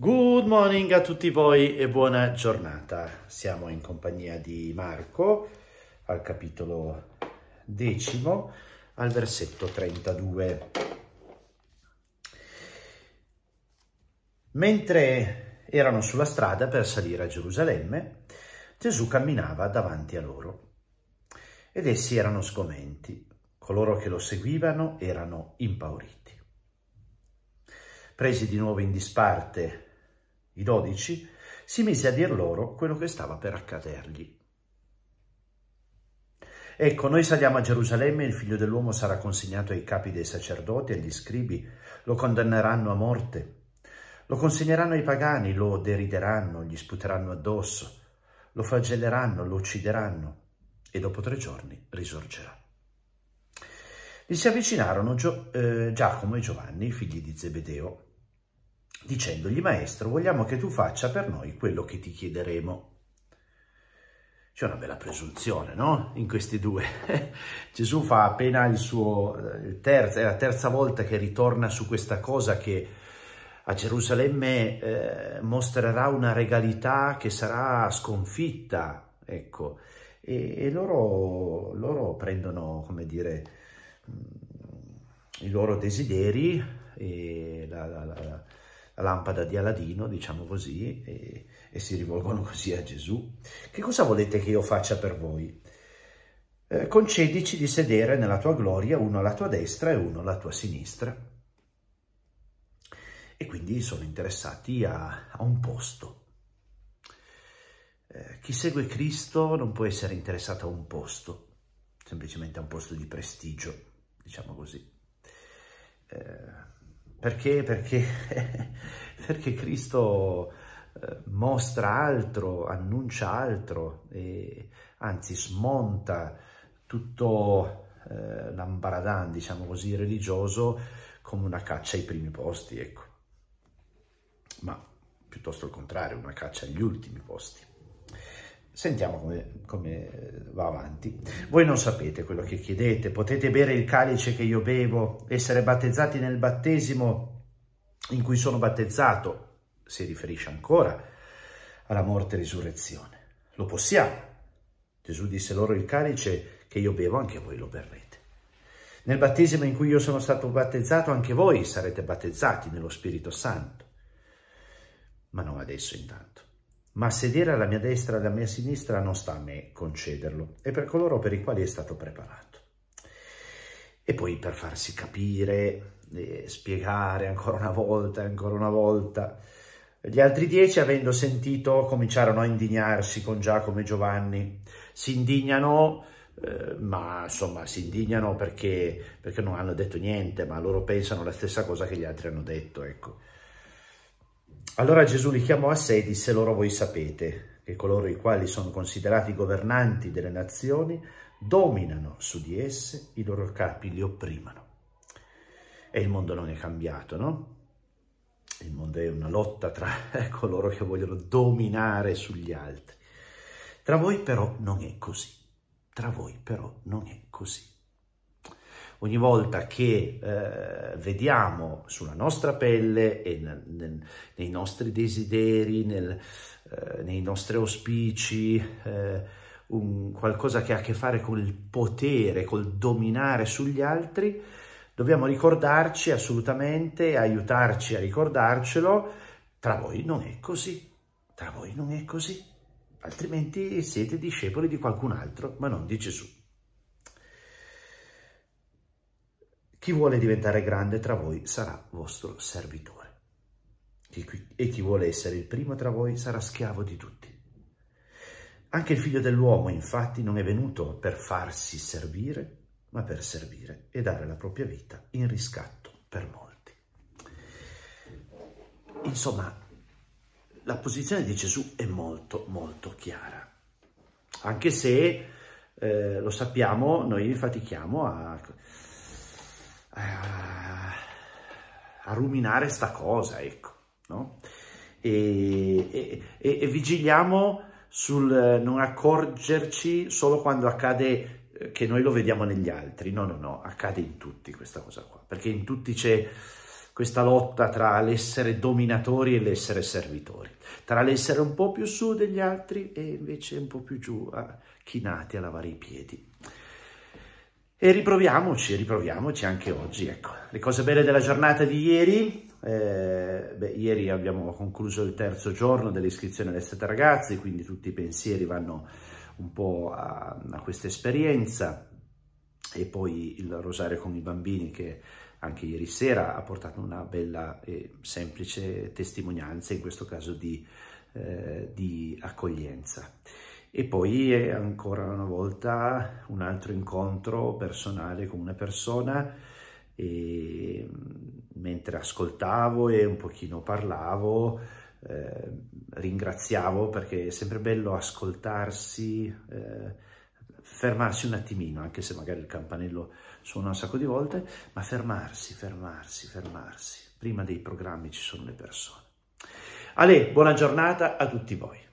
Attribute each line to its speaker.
Speaker 1: Good morning a tutti voi e buona giornata. Siamo in compagnia di Marco al capitolo decimo al versetto 32. Mentre erano sulla strada per salire a Gerusalemme, Gesù camminava davanti a loro ed essi erano sgomenti. Coloro che lo seguivano erano impauriti. Presi di nuovo in disparte i dodici, si mise a dir loro quello che stava per accadergli. Ecco, noi saliamo a Gerusalemme, il figlio dell'uomo sarà consegnato ai capi dei sacerdoti e agli scribi, lo condanneranno a morte, lo consegneranno ai pagani, lo derideranno, gli sputeranno addosso, lo flagelleranno, lo uccideranno e dopo tre giorni risorgerà. Gli si avvicinarono Gio eh, Giacomo e Giovanni, figli di Zebedeo, dicendogli maestro vogliamo che tu faccia per noi quello che ti chiederemo. C'è una bella presunzione, no? In questi due. Gesù fa appena il suo, eh, il terzo, è la terza volta che ritorna su questa cosa che a Gerusalemme eh, mostrerà una regalità che sarà sconfitta, ecco. E, e loro, loro, prendono, come dire, mm, i loro desideri e la, la, la lampada di Aladino, diciamo così, e, e si rivolgono così a Gesù. Che cosa volete che io faccia per voi? Eh, concedici di sedere nella tua gloria uno alla tua destra e uno alla tua sinistra. E quindi sono interessati a, a un posto. Eh, chi segue Cristo non può essere interessato a un posto, semplicemente a un posto di prestigio, diciamo così. Eh, perché? Perché, perché Cristo eh, mostra altro, annuncia altro, e, anzi smonta tutto eh, l'ambaradan, diciamo così, religioso come una caccia ai primi posti, ecco. Ma piuttosto il contrario, una caccia agli ultimi posti. Sentiamo come, come, eh, va avanti. Voi non sapete quello che chiedete, potete bere il calice che io bevo, essere battezzati nel battesimo in cui sono battezzato, si riferisce ancora alla morte e risurrezione. Lo possiamo. Gesù disse loro il calice che io bevo, anche voi lo berrete. Nel battesimo in cui io sono stato battezzato, anche voi sarete battezzati nello Spirito Santo. Ma non adesso intanto ma sedere alla mia destra e alla mia sinistra non sta a me concederlo, è per coloro per i quali è stato preparato. E poi per farsi capire, eh, spiegare ancora una volta, ancora una volta. Gli altri dieci, avendo sentito, cominciarono a indignarsi con Giacomo e Giovanni. Si indignano, eh, ma insomma si indignano perché, perché non hanno detto niente, ma loro pensano la stessa cosa che gli altri hanno detto, ecco. Allora Gesù li chiamò a sé e disse loro voi sapete che coloro i quali sono considerati governanti delle nazioni dominano su di esse, i loro capi li opprimano. E il mondo non è cambiato, no? Il mondo è una lotta tra eh, coloro che vogliono dominare sugli altri. Tra voi però non è così. Tra voi però non è così ogni volta che eh, vediamo sulla nostra pelle e nel, nel, nei nostri desideri, nel, eh, nei nostri auspici, eh, un, qualcosa che ha a che fare con il potere, col dominare sugli altri, dobbiamo ricordarci assolutamente, aiutarci a ricordarcelo, tra voi non è così, tra voi non è così, altrimenti siete discepoli di qualcun altro, ma non di Gesù. Chi vuole diventare grande tra voi sarà vostro servitore. E chi vuole essere il primo tra voi sarà schiavo di tutti. Anche il figlio dell'uomo, infatti, non è venuto per farsi servire, ma per servire e dare la propria vita in riscatto per molti. Insomma, la posizione di Gesù è molto, molto chiara. Anche se, eh, lo sappiamo, noi fatichiamo a eh, a ruminare sta cosa, ecco, no? E, e, e, e vigiliamo sul non accorgerci solo quando accade eh, che noi lo vediamo negli altri, no, no, no, accade in tutti questa cosa qua, perché in tutti c'è questa lotta tra l'essere dominatori e l'essere servitori, tra l'essere un po' più su degli altri e invece un po' più giù, eh, chinati a lavare i piedi. E riproviamoci, riproviamoci anche oggi, ecco. Le cose belle della giornata di ieri, eh, beh, ieri abbiamo concluso il terzo giorno dell'iscrizione all'estate ragazzi, quindi tutti i pensieri vanno un po' a, a questa esperienza e poi il rosario con i bambini che anche ieri sera ha portato una bella e semplice testimonianza, in questo caso di, eh, di accoglienza. E poi è ancora una volta un altro incontro personale con una persona e mm, mentre ascoltavo e un pochino parlavo eh, ringraziavo perché è sempre bello ascoltarsi, eh, fermarsi un attimino, anche se magari il campanello suona un sacco di volte, ma fermarsi, fermarsi, fermarsi. Prima dei programmi ci sono le persone. Ale, buona giornata a tutti voi.